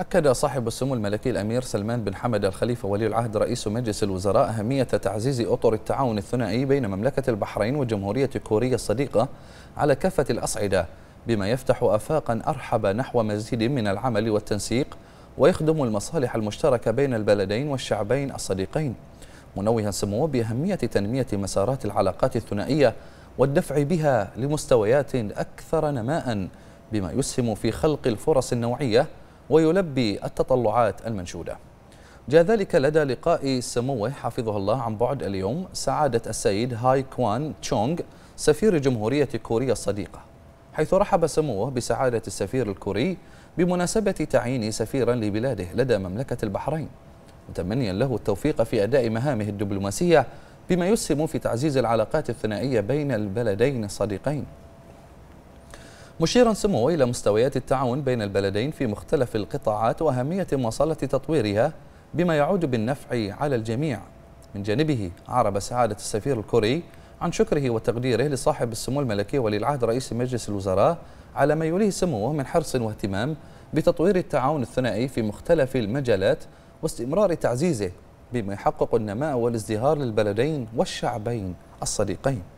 أكد صاحب السمو الملكي الأمير سلمان بن حمد الخليفة ولي العهد رئيس مجلس الوزراء أهمية تعزيز أطر التعاون الثنائي بين مملكة البحرين وجمهورية كوريا الصديقة على كافة الأصعدة بما يفتح آفاقا أرحب نحو مزيد من العمل والتنسيق ويخدم المصالح المشتركة بين البلدين والشعبين الصديقين منوها سموه بأهمية تنمية مسارات العلاقات الثنائية والدفع بها لمستويات أكثر نماء بما يسهم في خلق الفرص النوعية ويلبي التطلعات المنشودة جاء ذلك لدى لقاء سموه حفظه الله عن بعد اليوم سعادة السيد هاي كوان تشونغ سفير جمهورية كوريا الصديقة حيث رحب سموه بسعادة السفير الكوري بمناسبة تعيين سفيرا لبلاده لدى مملكة البحرين متمنيا له التوفيق في أداء مهامه الدبلوماسية بما يسهم في تعزيز العلاقات الثنائية بين البلدين الصديقين مشيرا سموه إلى مستويات التعاون بين البلدين في مختلف القطاعات وأهمية مواصلة تطويرها بما يعود بالنفع على الجميع من جانبه عرب سعادة السفير الكوري عن شكره وتقديره لصاحب السمو الملكي ولي العهد رئيس مجلس الوزراء على ما يليه سموه من حرص واهتمام بتطوير التعاون الثنائي في مختلف المجالات واستمرار تعزيزه بما يحقق النماء والازدهار للبلدين والشعبين الصديقين